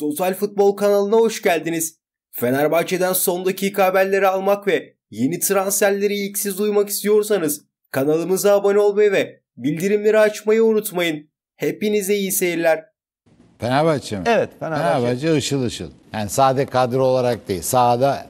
Total Futbol kanalına hoş geldiniz. Fenerbahçe'den son dakika haberleri almak ve yeni transferleri ilk siz duymak istiyorsanız kanalımıza abone olmayı ve bildirimleri açmayı unutmayın. Hepinize iyi seyirler. Fenerbahçe mi? Evet Fenerbahçe. Fenerbahçe ışıl ışıl. Yani sade kadro olarak değil. Sahada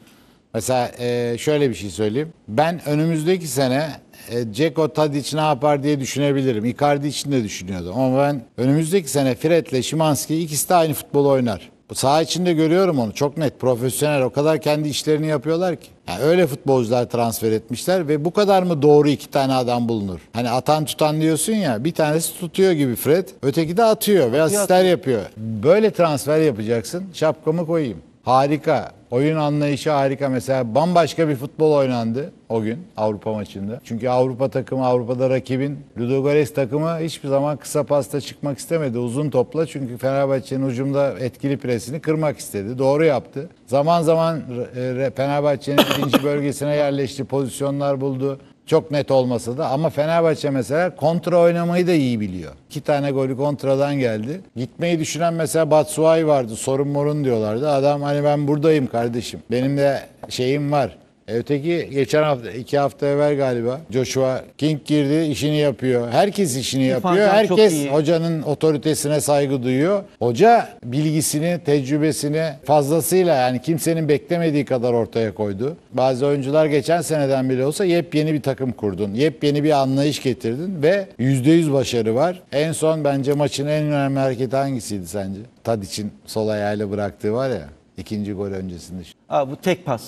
Mesela e, şöyle bir şey söyleyeyim. Ben önümüzdeki sene e, Ceko Tadic ne yapar diye düşünebilirim. Icardi için de düşünüyordum. Ama ben önümüzdeki sene Fred ile Şimanski ikisi de aynı futbolu oynar. Saha içinde görüyorum onu. Çok net, profesyonel. O kadar kendi işlerini yapıyorlar ki. Yani öyle futbolcular transfer etmişler ve bu kadar mı doğru iki tane adam bulunur? Hani atan tutan diyorsun ya bir tanesi tutuyor gibi Fred. Öteki de atıyor ve asistler yapıyor. Böyle transfer yapacaksın. Şapkamı koyayım harika. Oyun anlayışı harika. Mesela bambaşka bir futbol oynandı o gün Avrupa maçında. Çünkü Avrupa takımı, Avrupa'da rakibin Ludogorets takımı hiçbir zaman kısa pasta çıkmak istemedi. Uzun topla çünkü Fenerbahçe'nin ucumda etkili presini kırmak istedi. Doğru yaptı. Zaman zaman e, Fenerbahçe'nin ikinci bölgesine yerleşti, pozisyonlar buldu. Çok net olmasa da ama Fenerbahçe mesela kontra oynamayı da iyi biliyor. İki tane golü kontradan geldi. Gitmeyi düşünen mesela Batsuay vardı. Sorun morun diyorlardı. Adam hani ben buradayım kardeşim. Benim de şeyim var. E, öteki geçen hafta, iki hafta evvel galiba Joshua King girdi, işini yapıyor. Herkes işini yapıyor. Herkes hocanın otoritesine saygı duyuyor. Hoca bilgisini, tecrübesini fazlasıyla yani kimsenin beklemediği kadar ortaya koydu. Bazı oyuncular geçen seneden bile olsa yepyeni bir takım kurdun. Yepyeni bir anlayış getirdin ve %100 başarı var. En son bence maçın en önemli hareketi hangisiydi sence? Tadic'in sol ayağıyla bıraktığı var ya. ikinci gol öncesinde. Aa, bu tek pas.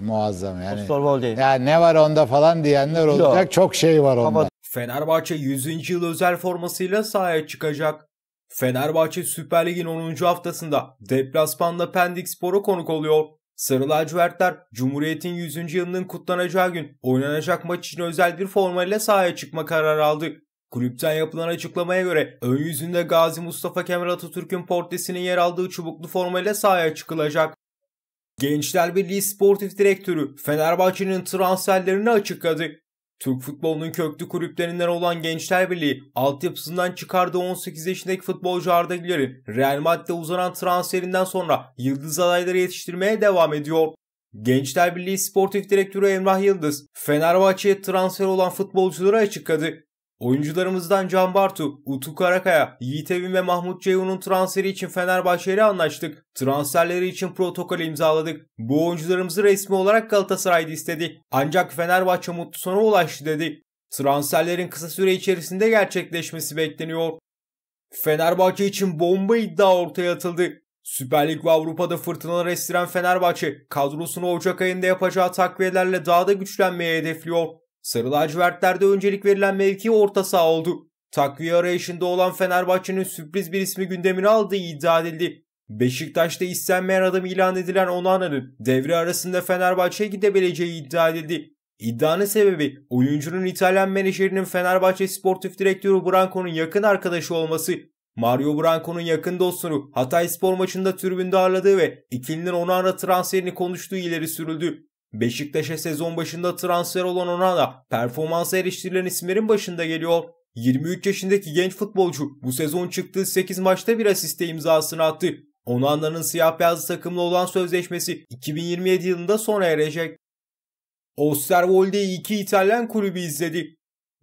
Muazzam yani. değil. Ya ne var onda falan diyenler olacak. Yok. Çok şey var onda. Ama Fenerbahçe 100. yıl özel formasıyla sahaya çıkacak. Fenerbahçe Süper Lig'in 10. haftasında deplasmanda Pendik Spor'a konuk oluyor. Sarı lacivertler Cumhuriyet'in 100. yılının kutlanacağı gün oynanacak maç için özel bir formayla sahaya çıkma kararı aldı. Kulüpten yapılan açıklamaya göre ön yüzünde Gazi Mustafa Kemal Atatürk'ün portresinin yer aldığı çubuklu formayla sahaya çıkılacak. Gençler Birliği Sportif Direktörü Fenerbahçe'nin transferlerini açıkladı. Türk futbolunun köklü kulüplerinden olan Gençler Birliği, altyapısından çıkardığı 18 yaşındaki futbolcu Arda Güler'in Real Madrid'e uzanan transferinden sonra yıldız adayları yetiştirmeye devam ediyor. Gençler Birliği Sportif Direktörü Emrah Yıldız, Fenerbahçe'ye transfer olan futbolcuları açıkladı. Oyuncularımızdan Can Bartu, Utku Karakaya, Yiğit Evin ve Mahmut Ceyhun'un transferi için Fenerbahçe ile anlaştık. Transferleri için protokol imzaladık. Bu oyuncularımızı resmi olarak Galatasaray'da istedi. Ancak Fenerbahçe mutlu sona ulaştı dedi. Transferlerin kısa süre içerisinde gerçekleşmesi bekleniyor. Fenerbahçe için bomba iddia ortaya atıldı. Süper Lig ve Avrupa'da fırtınalar estiren Fenerbahçe kadrosunu Ocak ayında yapacağı takviyelerle daha da güçlenmeye hedefliyor. Sarı lacivertlerde öncelik verilen mevki orta saha oldu. Takviye arayışında olan Fenerbahçe'nin sürpriz bir ismi gündemine aldığı iddia edildi. Beşiktaş'ta istenmeyen adam ilan edilen Onana'nın devre arasında Fenerbahçe'ye gidebileceği iddia edildi. İddianın sebebi oyuncunun İtalyan menajerinin Fenerbahçe sportif direktörü Branco'nun yakın arkadaşı olması. Mario Branco'nun yakın dostunu Hatay spor maçında tribünde ağırladığı ve ikilinin Onana transferini konuştuğu ileri sürüldü. Beşiktaş'a sezon başında transfer olan Onana performansa eriştirilen isimlerin başında geliyor. 23 yaşındaki genç futbolcu bu sezon çıktığı 8 maçta bir asiste imzasını attı. Onana'nın siyah beyazlı takımla olan sözleşmesi 2027 yılında sona erecek. Osterwold'e iki İtalyan kulübü izledi.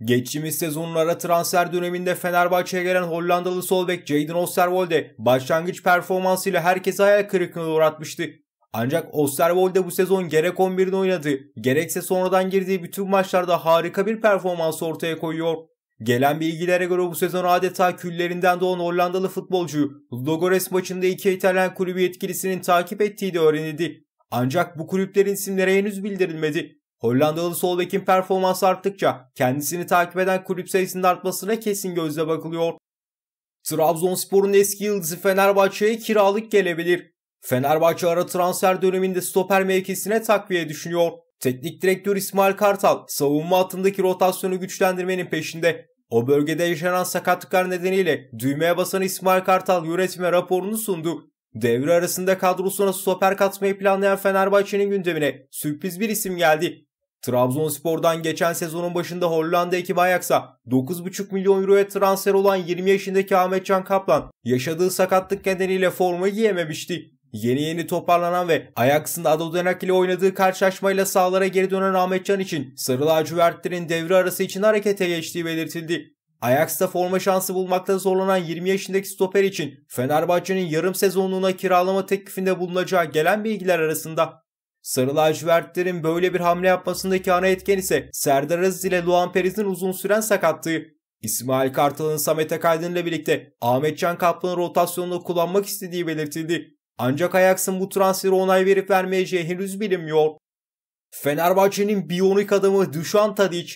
Geçtiğimiz sezonlara transfer döneminde Fenerbahçe'ye gelen Hollandalı sol bek Jadon Osterwolde başlangıç performansıyla herkese hayal kırıklığına uğratmıştı. Ancak Osterwold'e bu sezon gerek 11'de oynadı, gerekse sonradan girdiği bütün maçlarda harika bir performans ortaya koyuyor. Gelen bilgilere göre bu sezon adeta küllerinden doğan Hollandalı futbolcu Logores maçında iki İtalyan kulübü yetkilisinin takip ettiği de öğrenildi. Ancak bu kulüplerin isimleri henüz bildirilmedi. Hollandalı sol bekin performans arttıkça kendisini takip eden kulüp sayısının artmasına kesin gözle bakılıyor. Trabzonspor'un eski yıldızı Fenerbahçe'ye kiralık gelebilir. Fenerbahçe ara transfer döneminde stoper mevkisine takviye düşünüyor. Teknik direktör İsmail Kartal savunma hattındaki rotasyonu güçlendirmenin peşinde. O bölgede yaşanan sakatlıklar nedeniyle düğmeye basan İsmail Kartal yönetime raporunu sundu. Devre arasında kadrosuna stoper katmayı planlayan Fenerbahçe'nin gündemine sürpriz bir isim geldi. Trabzonspor'dan geçen sezonun başında Hollanda ekibi Ajax'a 9,5 milyon euroya transfer olan 20 yaşındaki Ahmetcan Kaplan yaşadığı sakatlık nedeniyle forma giyememişti. Yeni yeni toparlanan ve Ajax'ın Adodanak ile oynadığı karşılaşmayla sahalara geri dönen Ahmetcan için Sarı lacivertlerin devre arası için harekete geçtiği belirtildi. Ajax'ta forma şansı bulmakta zorlanan 20 yaşındaki stoper için Fenerbahçe'nin yarım sezonluğuna kiralama teklifinde bulunacağı gelen bilgiler arasında. Sarı lacivertlerin böyle bir hamle yapmasındaki ana etken ise Serdar Aziz ile Luan Periz'in uzun süren sakatlığı. İsmail Kartal'ın Samet Akaydın ile birlikte Ahmetcan Kaplan'ı rotasyonda kullanmak istediği belirtildi. Ancak Ajax'ın bu transferi onay verip vermeyeceği henüz bilinmiyor. Fenerbahçe'nin biyonik adamı Dušan Tadić,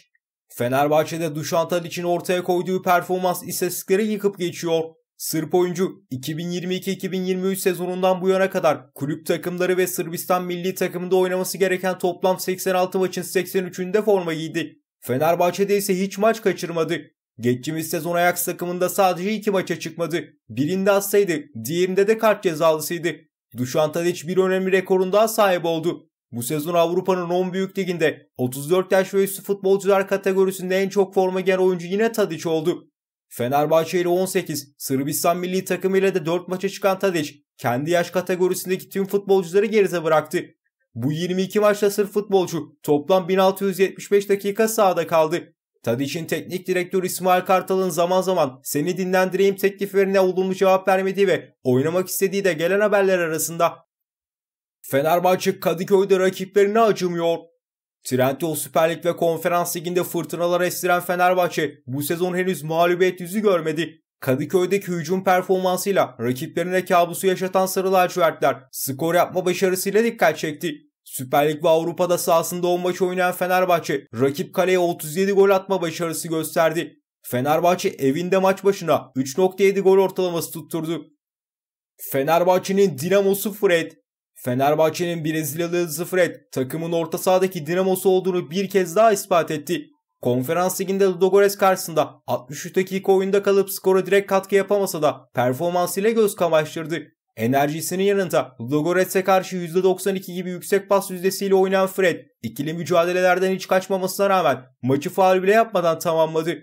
Fenerbahçe'de Dušan Tadić'in ortaya koyduğu performans istatistikleri yıkıp geçiyor. Sırp oyuncu 2022-2023 sezonundan bu yana kadar kulüp takımları ve Sırbistan milli takımında oynaması gereken toplam 86 maçın 83'ünde forma giydi. Fenerbahçe'de ise hiç maç kaçırmadı. Geçtiğimiz sezon Ajax takımında sadece iki maça çıkmadı. Birinde atsaydı, diğerinde de kart cezalısıydı. Dušan Tadić bir önemli rekorun daha sahip oldu. Bu sezon Avrupa'nın 10 büyük liginde 34 yaş ve üstü futbolcular kategorisinde en çok forma giyen oyuncu yine Tadić oldu. Fenerbahçe ile 18, Sırbistan milli takımı ile de 4 maça çıkan Tadić kendi yaş kategorisindeki tüm futbolcuları geride bıraktı. Bu 22 maçta sırf futbolcu toplam 1675 dakika sahada kaldı. Tadiç'in teknik direktörü İsmail Kartal'ın zaman zaman seni dinlendireyim tekliflerine olumlu cevap vermediği ve oynamak istediği de gelen haberler arasında. Fenerbahçe Kadıköy'de rakiplerini acımıyor. Trendyol Süper Lig ve Konferans Ligi'nde fırtınalar estiren Fenerbahçe bu sezon henüz mağlubiyet yüzü görmedi. Kadıköy'deki hücum performansıyla rakiplerine kabusu yaşatan Sarı Lacivertler skor yapma başarısıyla dikkat çekti. Süper Lig ve Avrupa'da sahasında 10 maç oynayan Fenerbahçe rakip kaleye 37 gol atma başarısı gösterdi. Fenerbahçe evinde maç başına 3.7 gol ortalaması tutturdu. Fenerbahçe'nin dinamosu Fred. Fenerbahçe'nin Brezilyalı hızlı Fred takımın orta sahadaki dinamosu olduğunu bir kez daha ispat etti. Konferans liginde Dogores karşısında 63 dakika oyunda kalıp skora direkt katkı yapamasa da performansıyla göz kamaştırdı. Enerjisinin yanında Logorets'e karşı %92 gibi yüksek pas yüzdesiyle oynayan Fred, ikili mücadelelerden hiç kaçmamasına rağmen maçı faal bile yapmadan tamamladı.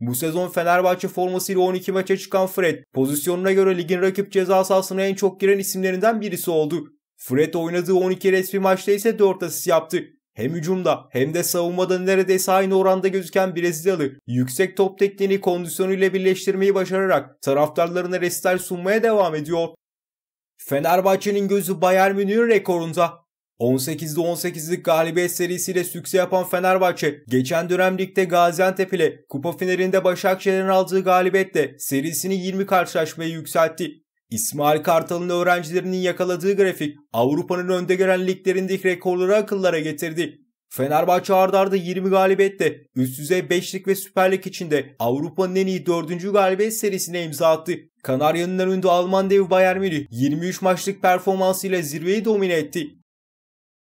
Bu sezon Fenerbahçe formasıyla 12 maça çıkan Fred, pozisyonuna göre ligin rakip ceza sahasına en çok giren isimlerinden birisi oldu. Fred oynadığı 12 resmi maçta ise 4 asist yaptı. Hem hücumda hem de savunmada neredeyse aynı oranda gözüken Brezilyalı yüksek top tekniğini kondisyonuyla birleştirmeyi başararak taraftarlarına restler sunmaya devam ediyor. Fenerbahçe'nin gözü Bayern Münih'in rekorunda. 18'de 18'lik galibiyet serisiyle sükse yapan Fenerbahçe, geçen dönem ligde Gaziantep ile kupa finalinde Başakşehir'in aldığı galibiyetle serisini 20 karşılaşmaya yükseltti. İsmail Kartal'ın öğrencilerinin yakaladığı grafik Avrupa'nın önde gelen liglerindeki rekorları akıllara getirdi. Fenerbahçe ardarda 20 galibiyetle üst düzey 5'lik ve Süper Lig içinde Avrupa'nın en iyi 4. galibiyet serisine imza attı. Kanarya'nın önünde Alman devi Bayern Münih 23 maçlık performansıyla zirveyi domine etti.